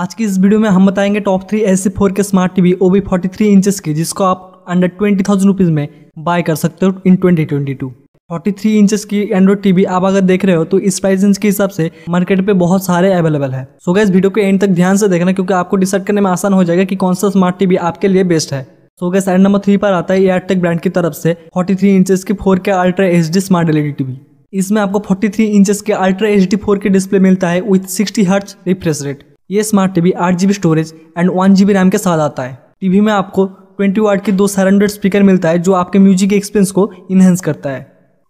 आज की इस वीडियो में हम बताएंगे top three S four K smart TV O B forty three inches की जिसको आप अंडर ट्वेंटी थाउजेंड रुपीज़ में बाय कर सकते हो in twenty twenty two forty three inches की एंड्रॉइड टीवी आप अगर देख रहे हो तो इस प्राइस रेंज के हिसाब से मार्केट पे बहुत सारे अवेलेबल है सो गैस वीडियो के एंड तक ध्यान से देखना क्योंकि आपको डिसाइड करने में आसान हो जाएगा कि कौन सा स्मार्ट टीवी आपके लिए बेस्ट है so guys and number three पर आता है एयरटेक ब्रांड की तरफ से फोर्टी थ्री इंचज की four K ultra H D smart LED TV इसमें आपको फोर्टी थ्री इंचज के ultra H D four K display मिलता है with sixty hertz refresh rate ये स्मार्ट टीवी आठ G storage and one G RAM के साथ आता है टीवी में आपको ट्वेंटी वाट के दो सरेंडर्ड स्पीकर मिलता है जो आपके म्यूजिक एक्सपीरियंस को इन्हेंस करता है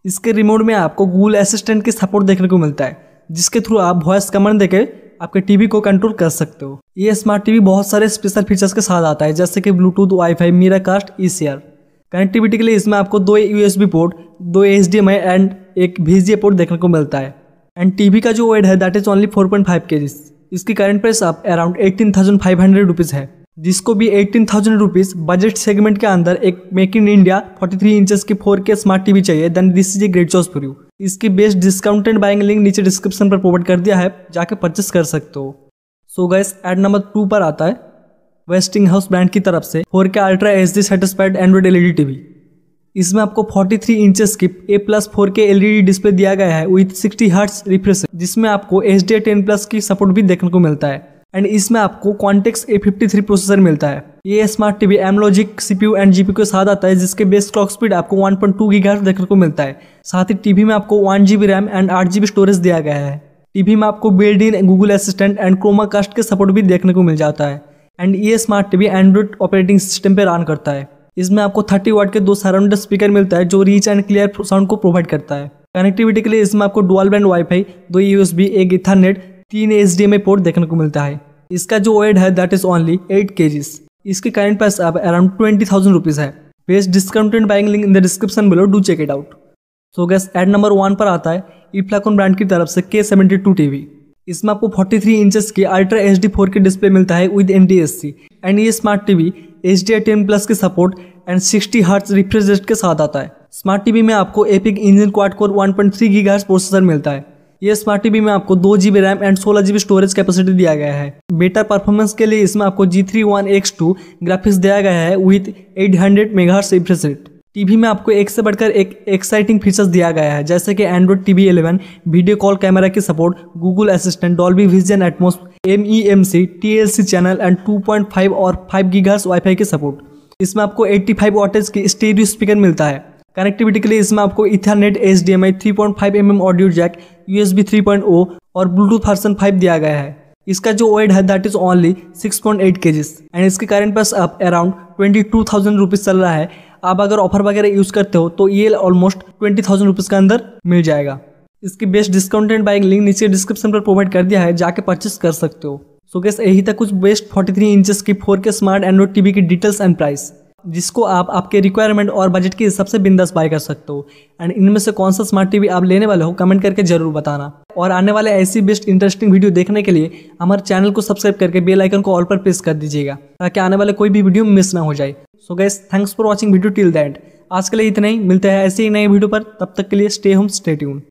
इसके रिमोट में आपको गूगल असिस्टेंट की सपोर्ट देखने को मिलता है जिसके थ्रू आप वॉइस कमांड देकर आपके टीवी को कंट्रोल कर सकते हो ये स्मार्ट टीवी बहुत सारे स्पेशल फीचर्स के साथ आता है जैसे कि ब्लूटूथ वाईफाई मीरा कास्ट ई कनेक्टिविटी के लिए इसमें आपको दो यू पोर्ट दो H D M I and एक ए पोर्ट देखने को मिलता है एंड टीवी का जो वेट है that is only four point five K G इसकी करंट प्राइस आप around eighteen thousand five hundred rupees है जिसको भी eighteen thousand rupees budget segment के अंदर एक make in India forty three inches की फोर के स्मार्ट टीवी चाहिए then this is a great choice for you इसकी बेस्ट डिस्काउंटेड बाइंग लिंक नीचे डिस्क्रिप्शन पर प्रोवाइड कर दिया है जाके परचेस कर सकते हो सो गैस एड नंबर टू पर आता है वेस्टिंग हाउस ब्रांड की तरफ से four K ultra H D certified android LED TV इसमें आपको 43 थ्री इंचेस की A plus four K L display दिया गया है विथ 60 हर्ट्स रिफ्रेश जिसमें आपको एच डी टेन प्लस की सपोर्ट भी देखने को मिलता है एंड इसमें आपको Cortex A fifty three processor मिलता है ये smart TV Amlogic CPU and GP के साथ आता है जिसके बेस क्लॉक स्पीड आपको 1.2 पॉइंट देखने को मिलता है साथ ही टीवी में आपको वन जी रैम एंड आठ जी स्टोरेज दिया गया है टीवी में आपको build in Google Assistant and Chromecast के सपोर्ट भी देखने को मिल जाता है एंड ये smart TV android operating system पर रन करता है इसमें आपको 30 वाट के दो सराउंड स्पीकर मिलता है जो रीच एंड क्लियर साउंड को प्रोवाइड करता है कनेक्टिविटी के लिए इसमें आपको डुअल ब्रांड वाईफाई दो यूएसबी एक इथरनेट तीन एच पोर्ट देखने को मिलता है इसका जो वेट है that is only eight K इसके करंट प्राइस अब अराउंड ट्वेंटी थाउजेंड रुपीज़ है best discounted buying link in the description below do check it out so guys and number one पर आता है इफ्लाकोन ब्रांड की तरफ से के सेवेंटी टू टीवी इसमें आपको 43 थ्री इंचज की ultra H D four K display मिलता है with N D S C and ये smart TV H D I ten plus की support and sixty hertz refresh rate के साथ आता है स्मार्ट टीवी में आपको epic engine quad core 1.3 point processor मिलता है ये स्मार्ट टीवी में आपको दो बी रैम एंड सोलह बी स्टोरेज कैपेसिटी दिया गया है बेटर परफॉर्मेंस के लिए इसमें आपको G three one X two graphics दिया गया है with eight hundred megahertz refresh rate TV में आपको एक से बढ़कर एक एक्साइटिंग फीचर्स दिया गया है जैसे कि android TV 11 video call camera की support Google Assistant Dolby Vision Atmos M E M C T L C channel and 2.5 और 5 वाई वाईफाई की सपोर्ट इसमें आपको 85 फाइव वॉटेज की स्टेडियो स्पीकर मिलता है कनेक्टिविटी के लिए इसमें आपको Ethernet H D M I three point five M M audio jack U S B three point O और ब्लूटूथ फर्सन फाइव दिया गया है इसका जो वेट है that is only six point eight K and इसके कारण पास अब around twenty two thousand rupees चल रहा है आप अगर ऑफर वगैरह यूज़ करते हो तो ये ऑलमोस्ट ट्वेंटी थाउजेंड रुपीज़ के अंदर मिल जाएगा इसकी बेस्ट डिस्काउंटेड बाइक लिंक नीचे डिस्क्रिप्शन पर प्रोवाइड कर दिया है जाके परचेस कर सकते हो सो गैस यही था कुछ बेस्ट 43 थ्री इंचज की four K smart android TV की डिटेल्स एंड प्राइस जिसको आप आपके रिक्वायरमेंट और बजट के हिसाब से बिंदास बाय कर सकते हो एंड इनमें से कौन सा स्मार्ट टीवी आप लेने वाले हो कमेंट करके जरूर बताना और आने वाले ऐसी बेस्ट इंटरेस्टिंग वीडियो देखने के लिए हमारे चैनल को सब्सक्राइब करके बेल आइकन को ऑल पर प्रेस कर दीजिएगा ताकि आने वाले कोई भी वीडियो मिस ना हो जाए so guys thanks for watching video till end आज के लिए इतना ही मिलते हैं ऐसे ही नए वीडियो पर तब तक के लिए स्टे होम स्टे ट्यून